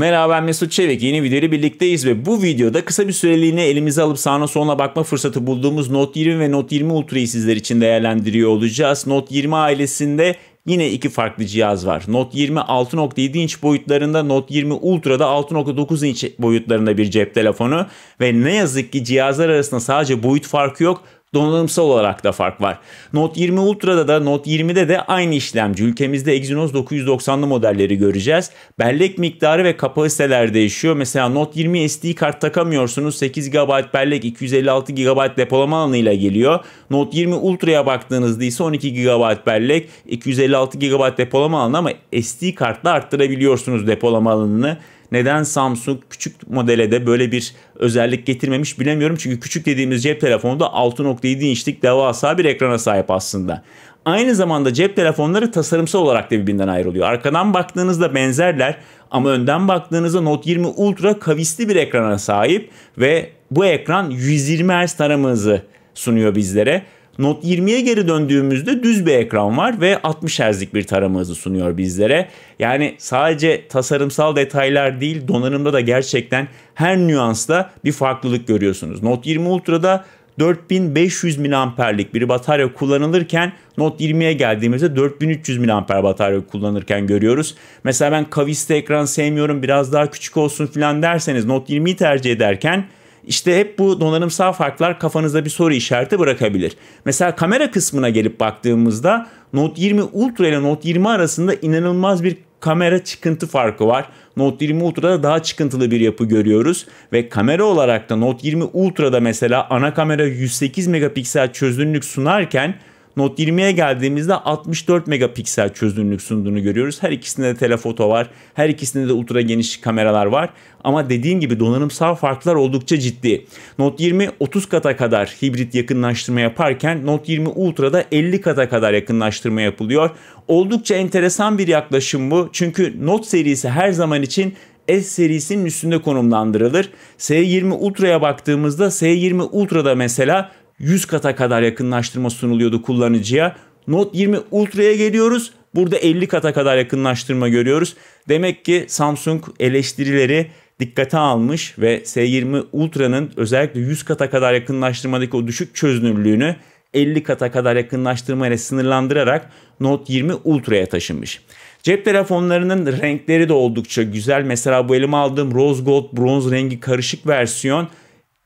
Merhaba ben Mesut Çevik. Yeni videoyla birlikteyiz ve bu videoda kısa bir süreliğine elimize alıp sağına soluna bakma fırsatı bulduğumuz Note 20 ve Note 20 Ultra'yı sizler için değerlendiriyor olacağız. Note 20 ailesinde Yine iki farklı cihaz var. Note 20 6.7 inç boyutlarında, Note 20 Ultra'da 6.9 inç boyutlarında bir cep telefonu ve ne yazık ki cihazlar arasında sadece boyut farkı yok. Donanımsal olarak da fark var. Note 20 Ultra'da da Note 20'de de aynı işlemci. Ülkemizde Exynos 990'lı modelleri göreceğiz. Bellek miktarı ve kapasiteler değişiyor. Mesela Note 20 SD kart takamıyorsunuz. 8 GB bellek 256 GB depolama alanıyla geliyor. Note 20 Ultra'ya baktığınızda ise 12 GB bellek 256 GB depolama alanı ama SD kartla arttırabiliyorsunuz depolama alanını neden Samsung küçük modele de böyle bir özellik getirmemiş bilemiyorum. Çünkü küçük dediğimiz cep telefonu da 6.7 inçlik devasa bir ekrana sahip aslında. Aynı zamanda cep telefonları tasarımsal olarak da birbirinden ayrılıyor. Arkadan baktığınızda benzerler ama önden baktığınızda Note 20 Ultra kavisli bir ekrana sahip ve bu ekran 120 Hz taramı hızı sunuyor bizlere. Note 20'ye geri döndüğümüzde düz bir ekran var ve 60 Hz'lik bir tarama hızı sunuyor bizlere. Yani sadece tasarımsal detaylar değil donanımda da gerçekten her nüansta bir farklılık görüyorsunuz. Note 20 Ultra'da 4500 mAh'lik bir batarya kullanılırken Note 20'ye geldiğimizde 4300 mAh batarya kullanırken görüyoruz. Mesela ben kaviste ekran sevmiyorum biraz daha küçük olsun filan derseniz Note 20'yi tercih ederken işte hep bu donanımsal farklar kafanızda bir soru işareti bırakabilir. Mesela kamera kısmına gelip baktığımızda Note 20 Ultra ile Note 20 arasında inanılmaz bir kamera çıkıntı farkı var. Note 20 Ultra'da daha çıkıntılı bir yapı görüyoruz ve kamera olarak da Note 20 Ultra'da mesela ana kamera 108 megapiksel çözünürlük sunarken Note 20'ye geldiğimizde 64 megapiksel çözünürlük sunduğunu görüyoruz. Her ikisinde de telefoto var. Her ikisinde de ultra geniş kameralar var. Ama dediğim gibi donanımsal farklar oldukça ciddi. Note 20 30 kata kadar hibrit yakınlaştırma yaparken Note 20 Ultra'da 50 kata kadar yakınlaştırma yapılıyor. Oldukça enteresan bir yaklaşım bu. Çünkü Note serisi her zaman için S serisinin üstünde konumlandırılır. S20 Ultra'ya baktığımızda S20 Ultra'da mesela 100 kata kadar yakınlaştırma sunuluyordu kullanıcıya. Note 20 Ultra'ya geliyoruz. Burada 50 kata kadar yakınlaştırma görüyoruz. Demek ki Samsung eleştirileri dikkate almış ve S20 Ultra'nın özellikle 100 kata kadar yakınlaştırmadaki o düşük çözünürlüğünü 50 kata kadar yakınlaştırma ile sınırlandırarak Note 20 Ultra'ya taşınmış. Cep telefonlarının renkleri de oldukça güzel. Mesela bu elime aldığım rose gold Bronze rengi karışık versiyon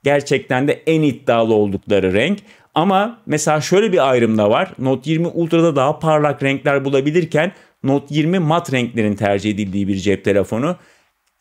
gerçekten de en iddialı oldukları renk. Ama mesela şöyle bir ayrım da var. Note 20 Ultra'da daha parlak renkler bulabilirken Note 20 mat renklerin tercih edildiği bir cep telefonu.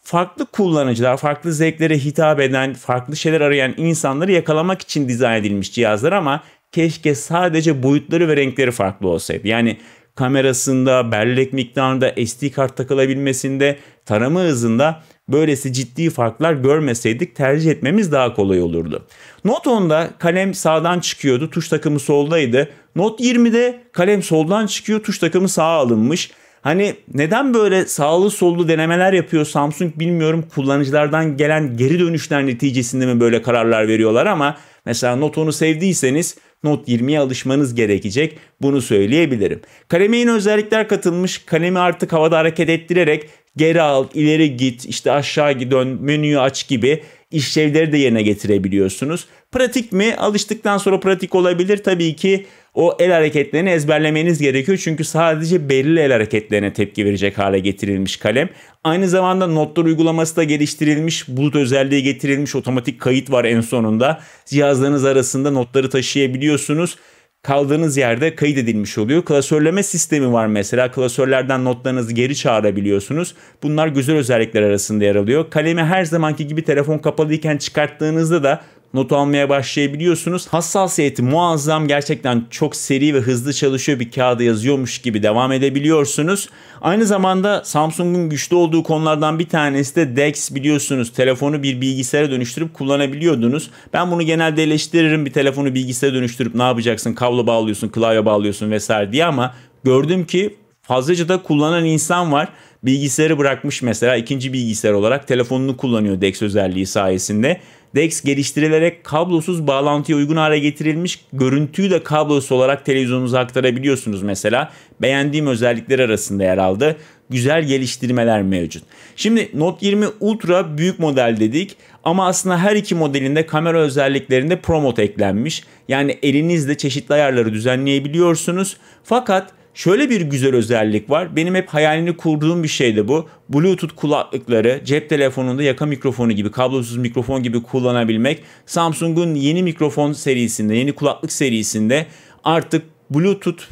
Farklı kullanıcılar, farklı zevklere hitap eden, farklı şeyler arayan insanları yakalamak için dizayn edilmiş cihazlar ama keşke sadece boyutları ve renkleri farklı olsaydı. Yani kamerasında, bellek miktarında, SD kart takılabilmesinde, tarama hızında böylesi ciddi farklar görmeseydik tercih etmemiz daha kolay olurdu. Not 10'da kalem sağdan çıkıyordu, tuş takımı soldaydı. Not 20'de kalem soldan çıkıyor, tuş takımı sağa alınmış. Hani neden böyle sağlı sollu denemeler yapıyor Samsung bilmiyorum kullanıcılardan gelen geri dönüşler neticesinde mi böyle kararlar veriyorlar ama mesela Note 10'u sevdiyseniz Note 20'ye alışmanız gerekecek bunu söyleyebilirim. Kaleme yine özellikler katılmış kalemi artık havada hareket ettirerek geri al, ileri git, işte aşağı git, dön, menüyü aç gibi işlevleri de yerine getirebiliyorsunuz. Pratik mi? Alıştıktan sonra pratik olabilir. Tabii ki o el hareketlerini ezberlemeniz gerekiyor. Çünkü sadece belirli el hareketlerine tepki verecek hale getirilmiş kalem. Aynı zamanda notlar uygulaması da geliştirilmiş. Bulut özelliği getirilmiş. Otomatik kayıt var en sonunda. Cihazlarınız arasında notları taşıyabiliyorsunuz kaldığınız yerde kaydedilmiş oluyor. Klasörleme sistemi var mesela. Klasörlerden notlarınızı geri çağırabiliyorsunuz. Bunlar güzel özellikler arasında yer alıyor. Kalemi her zamanki gibi telefon kapalıyken çıkarttığınızda da not almaya başlayabiliyorsunuz. Hassasiyeti muazzam gerçekten çok seri ve hızlı çalışıyor bir kağıda yazıyormuş gibi devam edebiliyorsunuz. Aynı zamanda Samsung'un güçlü olduğu konulardan bir tanesi de DeX biliyorsunuz. Telefonu bir bilgisayara dönüştürüp kullanabiliyordunuz. Ben bunu genelde eleştiririm bir telefonu bilgisayara dönüştürüp ne yapacaksın kablo bağlıyorsun klavye bağlıyorsun vesaire diye ama gördüm ki fazlaca da kullanan insan var. Bilgisayarı bırakmış mesela ikinci bilgisayar olarak telefonunu kullanıyor DeX özelliği sayesinde. DeX geliştirilerek kablosuz bağlantıya uygun hale getirilmiş görüntüyü de kablosuz olarak televizyonunuza aktarabiliyorsunuz mesela. Beğendiğim özellikler arasında yer aldı. Güzel geliştirmeler mevcut. Şimdi Note 20 Ultra büyük model dedik ama aslında her iki modelinde kamera özelliklerinde ProMode eklenmiş. Yani elinizle çeşitli ayarları düzenleyebiliyorsunuz. Fakat Şöyle bir güzel özellik var. Benim hep hayalini kurduğum bir şey de bu. Bluetooth kulaklıkları cep telefonunda yaka mikrofonu gibi, kablosuz mikrofon gibi kullanabilmek. Samsung'un yeni mikrofon serisinde, yeni kulaklık serisinde artık Bluetooth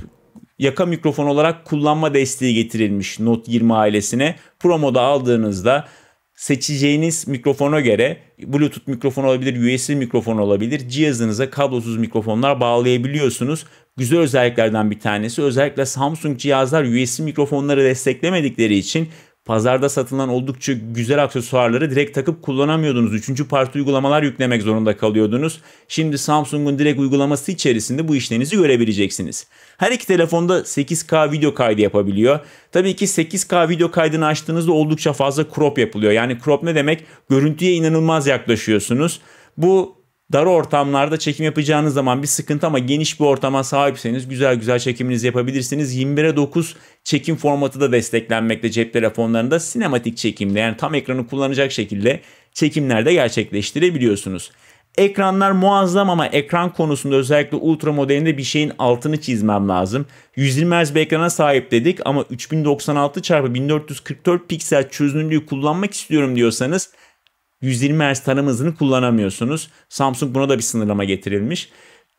yaka mikrofon olarak kullanma desteği getirilmiş Note 20 ailesine. Promoda aldığınızda seçeceğiniz mikrofona göre Bluetooth mikrofon olabilir, USB mikrofon olabilir. Cihazınıza kablosuz mikrofonlar bağlayabiliyorsunuz güzel özelliklerden bir tanesi. Özellikle Samsung cihazlar USB mikrofonları desteklemedikleri için pazarda satılan oldukça güzel aksesuarları direkt takıp kullanamıyordunuz. Üçüncü parti uygulamalar yüklemek zorunda kalıyordunuz. Şimdi Samsung'un direkt uygulaması içerisinde bu işlerinizi görebileceksiniz. Her iki telefonda 8K video kaydı yapabiliyor. Tabii ki 8K video kaydını açtığınızda oldukça fazla crop yapılıyor. Yani crop ne demek? Görüntüye inanılmaz yaklaşıyorsunuz. Bu Dar ortamlarda çekim yapacağınız zaman bir sıkıntı ama geniş bir ortama sahipseniz güzel güzel çekiminizi yapabilirsiniz. 21'e 9 çekim formatı da desteklenmekte cep telefonlarında sinematik çekimde yani tam ekranı kullanacak şekilde çekimlerde gerçekleştirebiliyorsunuz. Ekranlar muazzam ama ekran konusunda özellikle ultra modelinde bir şeyin altını çizmem lazım. 120 Hz bir ekrana sahip dedik ama 3096 x 1444 piksel çözünürlüğü kullanmak istiyorum diyorsanız 120 Hz tarama hızını kullanamıyorsunuz. Samsung buna da bir sınırlama getirilmiş.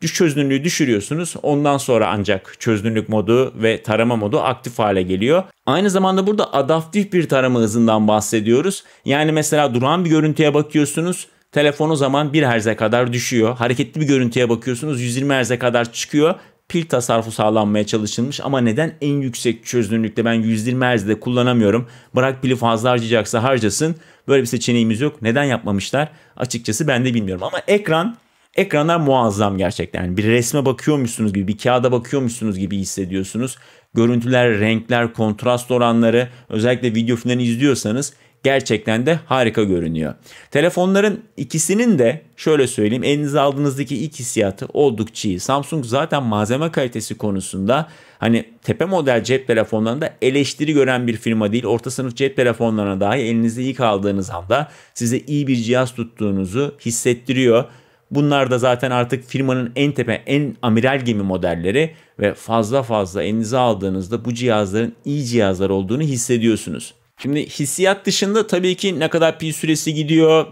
Düş çözünürlüğü düşürüyorsunuz. Ondan sonra ancak çözünürlük modu ve tarama modu aktif hale geliyor. Aynı zamanda burada adaptif bir tarama hızından bahsediyoruz. Yani mesela duran bir görüntüye bakıyorsunuz. Telefon o zaman 1 Hz'e kadar düşüyor. Hareketli bir görüntüye bakıyorsunuz 120 Hz'e kadar çıkıyor pil tasarrufu sağlanmaya çalışılmış ama neden en yüksek çözünürlükte ben 120 Hz'de kullanamıyorum? Bırak pili fazla harcayacaksa harcasın. Böyle bir seçeneğimiz yok. Neden yapmamışlar? Açıkçası ben de bilmiyorum ama ekran Ekranlar muazzam gerçekten. bir resme bakıyormuşsunuz gibi, bir kağıda bakıyormuşsunuz gibi hissediyorsunuz. Görüntüler, renkler, kontrast oranları, özellikle video filmlerini izliyorsanız gerçekten de harika görünüyor. Telefonların ikisinin de şöyle söyleyeyim elinize aldığınızdaki ilk hissiyatı oldukça iyi. Samsung zaten malzeme kalitesi konusunda hani tepe model cep telefonlarında eleştiri gören bir firma değil. Orta sınıf cep telefonlarına dahi elinize ilk aldığınız anda size iyi bir cihaz tuttuğunuzu hissettiriyor. Bunlar da zaten artık firmanın en tepe, en amiral gemi modelleri ve fazla fazla elinize aldığınızda bu cihazların iyi cihazlar olduğunu hissediyorsunuz. Şimdi hissiyat dışında tabii ki ne kadar pil süresi gidiyor,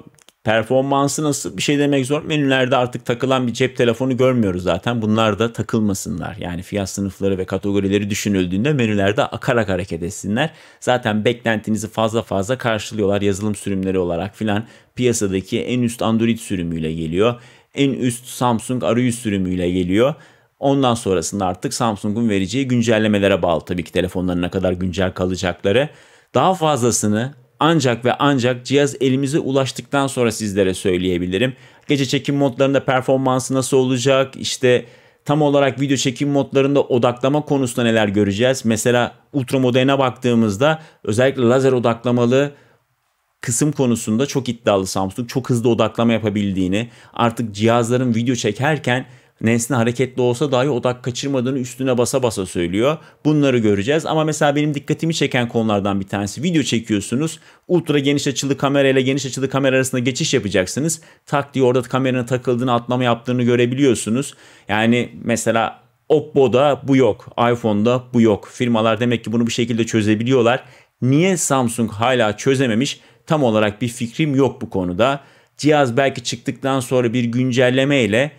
performansı nasıl bir şey demek zor. Menülerde artık takılan bir cep telefonu görmüyoruz zaten. Bunlar da takılmasınlar. Yani fiyat sınıfları ve kategorileri düşünüldüğünde menülerde akarak hareket etsinler. Zaten beklentinizi fazla fazla karşılıyorlar yazılım sürümleri olarak filan. Piyasadaki en üst Android sürümüyle geliyor. En üst Samsung arayüz sürümüyle geliyor. Ondan sonrasında artık Samsung'un vereceği güncellemelere bağlı tabii ki telefonlarına kadar güncel kalacakları. Daha fazlasını ancak ve ancak cihaz elimize ulaştıktan sonra sizlere söyleyebilirim. Gece çekim modlarında performansı nasıl olacak? İşte tam olarak video çekim modlarında odaklama konusunda neler göreceğiz? Mesela ultra modeline baktığımızda özellikle lazer odaklamalı kısım konusunda çok iddialı Samsung. Çok hızlı odaklama yapabildiğini, artık cihazların video çekerken nesne hareketli olsa dahi odak kaçırmadığını üstüne basa basa söylüyor. Bunları göreceğiz ama mesela benim dikkatimi çeken konulardan bir tanesi video çekiyorsunuz. Ultra geniş açılı kamera ile geniş açılı kamera arasında geçiş yapacaksınız. Tak diye orada kameranın takıldığını atlama yaptığını görebiliyorsunuz. Yani mesela Oppo'da bu yok, iPhone'da bu yok. Firmalar demek ki bunu bir şekilde çözebiliyorlar. Niye Samsung hala çözememiş? Tam olarak bir fikrim yok bu konuda. Cihaz belki çıktıktan sonra bir güncelleme ile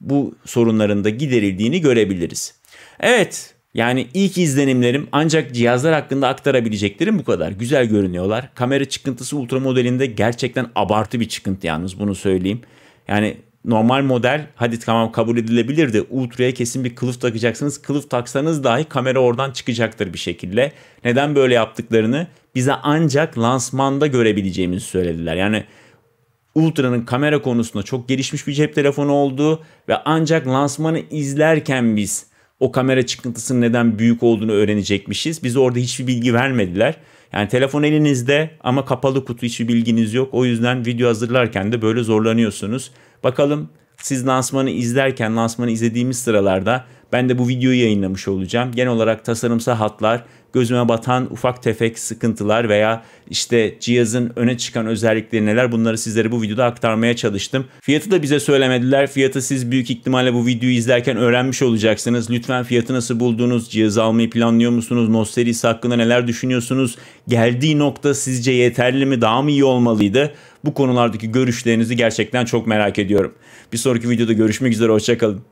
bu sorunlarında giderildiğini görebiliriz. Evet yani ilk izlenimlerim ancak cihazlar hakkında aktarabileceklerim bu kadar. Güzel görünüyorlar. Kamera çıkıntısı ultra modelinde gerçekten abartı bir çıkıntı yalnız bunu söyleyeyim. Yani normal model hadi tamam kabul edilebilirdi. ultra'ya kesin bir kılıf takacaksınız. Kılıf taksanız dahi kamera oradan çıkacaktır bir şekilde. Neden böyle yaptıklarını bize ancak lansmanda görebileceğimizi söylediler. Yani Ultra'nın kamera konusunda çok gelişmiş bir cep telefonu olduğu ve ancak lansmanı izlerken biz o kamera çıkıntısının neden büyük olduğunu öğrenecekmişiz. Bize orada hiçbir bilgi vermediler. Yani telefon elinizde ama kapalı kutu hiçbir bilginiz yok. O yüzden video hazırlarken de böyle zorlanıyorsunuz. Bakalım siz lansmanı izlerken lansmanı izlediğimiz sıralarda ben de bu videoyu yayınlamış olacağım. Genel olarak tasarımsal hatlar gözüme batan ufak tefek sıkıntılar veya işte cihazın öne çıkan özellikleri neler bunları sizlere bu videoda aktarmaya çalıştım. Fiyatı da bize söylemediler. Fiyatı siz büyük ihtimalle bu videoyu izlerken öğrenmiş olacaksınız. Lütfen fiyatı nasıl buldunuz? Cihazı almayı planlıyor musunuz? Note serisi hakkında neler düşünüyorsunuz? Geldiği nokta sizce yeterli mi? Daha mı iyi olmalıydı? Bu konulardaki görüşlerinizi gerçekten çok merak ediyorum. Bir sonraki videoda görüşmek üzere. Hoşçakalın.